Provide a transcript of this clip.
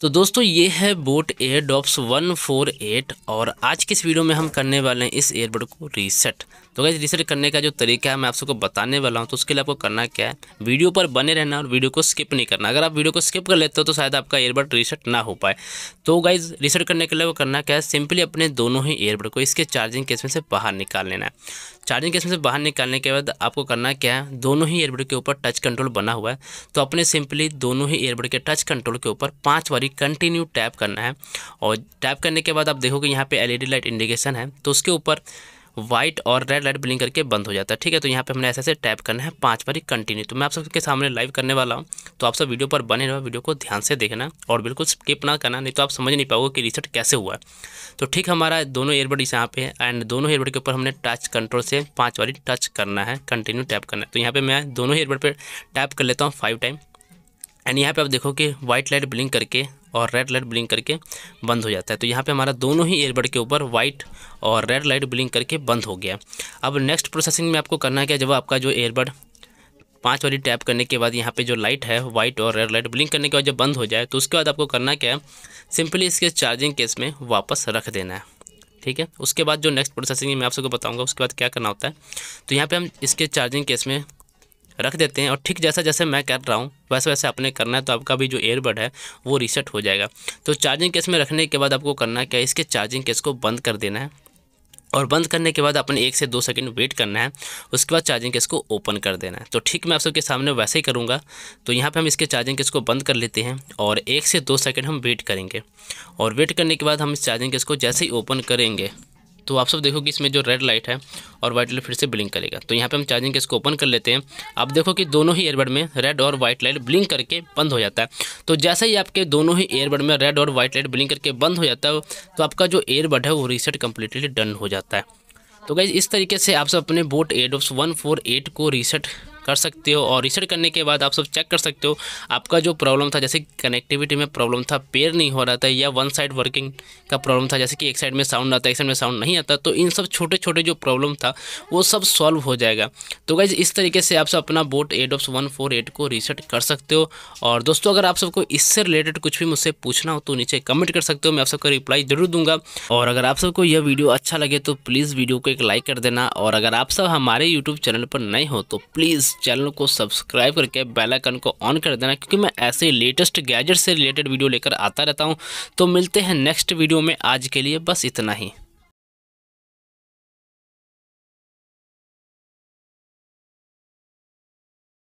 तो दोस्तों ये है boat airdopes one four eight और आज के इस वीडियो में हम करने वाले हैं इस एयरबड को रीसेट तो गैस रिसर्च करने का जो तरीका है मैं आप सबको बताने वाला हूँ तो उसके लिए आपको करना क्या है वीडियो पर बने रहना और वीडियो को स्किप नहीं करना अगर आप वीडियो को स्किप कर लेते हो तो शायद आपका ईयरबड रिसेट ना हो पाए तो गाइज रिसर्च करने के लिए वो करना क्या है सिंपली अपने दोनों ही ईयरबड को इसके चार्जिंग केस में से बाहर निकाल लेना है चार्जिंग केस में से बाहर निकालने के बाद आपको करना क्या है दोनों ही ईयरबड के ऊपर टच कंट्रोल बना हुआ है तो अपने सिंपली दोनों ही ईयरबड के टच कंट्रोल के ऊपर पाँच बारी कंटिन्यू टैप करना है और टैप करने के बाद आप देखोगे यहाँ पर एल लाइट इंडिकेशन है तो उसके ऊपर व्हाइट और रेड लाइट ब्लिंक करके बंद हो जाता है ठीक है तो यहाँ पे हमने ऐसे ऐसे टैप करना है पाँच बारी कंटिन्यू तो मैं आप सबके सामने लाइव करने वाला हूँ तो आप सब वीडियो पर बने रहो वीडियो को ध्यान से देखना और बिल्कुल स्किप ना करना नहीं तो आप समझ नहीं पाओगे कि रिसेट कैसे हुआ है तो ठीक हमारा दोनों ईयरबड इस यहाँ पे है एंड दोनों ईयरबड के ऊपर हमने टच कंट्रोल से पाँच बारी टच करना है कंटिन्यू टैप करना है तो यहाँ पर मैं दोनों ईयरबड पर टैप कर लेता हूँ फाइव टाइम एंड यहाँ पे आप देखो कि वाइट लाइट ब्लिंक करके और रेड लाइट ब्लिंक करके बंद हो जाता है तो यहाँ पे हमारा दोनों ही एयरबड के ऊपर वाइट और रेड लाइट ब्लिंक करके बंद हो गया अब नेक्स्ट प्रोसेसिंग में आपको करना है क्या जब आपका जो एयरबड पाँच वाली टैप करने के बाद यहाँ पे जो लाइट है वाइट और रेड लाइट ब्लिंक करने के बाद जब बंद हो जाए तो उसके बाद आपको करना क्या है सिंपली इसके चार्जिंग केस में वापस रख देना है ठीक है उसके बाद जो नेक्स्ट प्रोसेसिंग है मैं आप सबको बताऊंगा उसके बाद क्या करना होता है तो यहाँ पे हम इसके चार्जिंग केस में रख देते हैं और ठीक जैसा जैसे मैं कर रहा हूँ वैसे वैसे आपने करना है तो आपका भी जो एयरबड है वो रीसेट हो जाएगा तो चार्जिंग केस में रखने के बाद आपको करना है क्या इसके चार्जिंग केस को बंद कर देना है और बंद करने के बाद अपने एक से दो सेकंड वेट करना है उसके बाद चार्जिंग केस को ओपन कर देना है तो ठीक मैं आप सबके सामने वैसे ही करूँगा तो यहाँ पे हम इसके चार्जिंग केस को बंद कर लेते हैं और एक से दो सेकंड हम वेट करेंगे और वेट करने के बाद हम इस चार्जिंग केस को जैसे ही ओपन करेंगे तो आप सब देखो कि इसमें जो रेड लाइट है और वाइट लाइट फिर से ब्लिंक करेगा तो यहाँ पे हम चार्जिंग केस को ओपन कर लेते हैं आप देखो कि दोनों ही एयरबड में रेड और वाइट लाइट ब्लिंक करके बंद हो जाता है तो जैसे ही आपके दोनों ही एयरबड में रेड और वाइट लाइट ब्लिंक करके बंद हो जाता है तो आपका जो एयरबड है वो रीसेट कम्प्लीटली डन हो जाता है तो गाइज इस तरीके से आप सब अपने boat airdopes one four eight को रीसेट कर सकते हो और रिसेट करने के बाद आप सब चेक कर सकते हो आपका जो प्रॉब्लम था जैसे कनेक्टिविटी में प्रॉब्लम था पेयर नहीं हो रहा था या वन साइड वर्किंग का प्रॉब्लम था जैसे कि एक साइड में साउंड आता है एक साइड में साउंड नहीं आता तो इन सब छोटे छोटे जो प्रॉब्लम था वो सब सॉल्व हो जाएगा तो गाइज इस तरीके से आप सब अपना boat airdopes one four eight को रिसेट कर सकते हो और दोस्तों अगर आप सबको इससे रिलेटेड कुछ भी मुझसे पूछना हो तो नीचे कमेंट कर सकते हो मैं आप सबका रिप्लाई ज़रूर दूंगा और अगर आप सबको यह वीडियो अच्छा लगे तो प्लीज़ वीडियो को एक लाइक कर देना और अगर आप सब हमारे यूट्यूब चैनल पर नए हो तो प्लीज़ चैनल को सब्सक्राइब करके बेल आइकन को ऑन कर देना क्योंकि मैं ऐसे लेटेस्ट गैजेट से रिलेटेड वीडियो लेकर आता रहता हूँ तो मिलते हैं नेक्स्ट वीडियो में आज के लिए बस इतना ही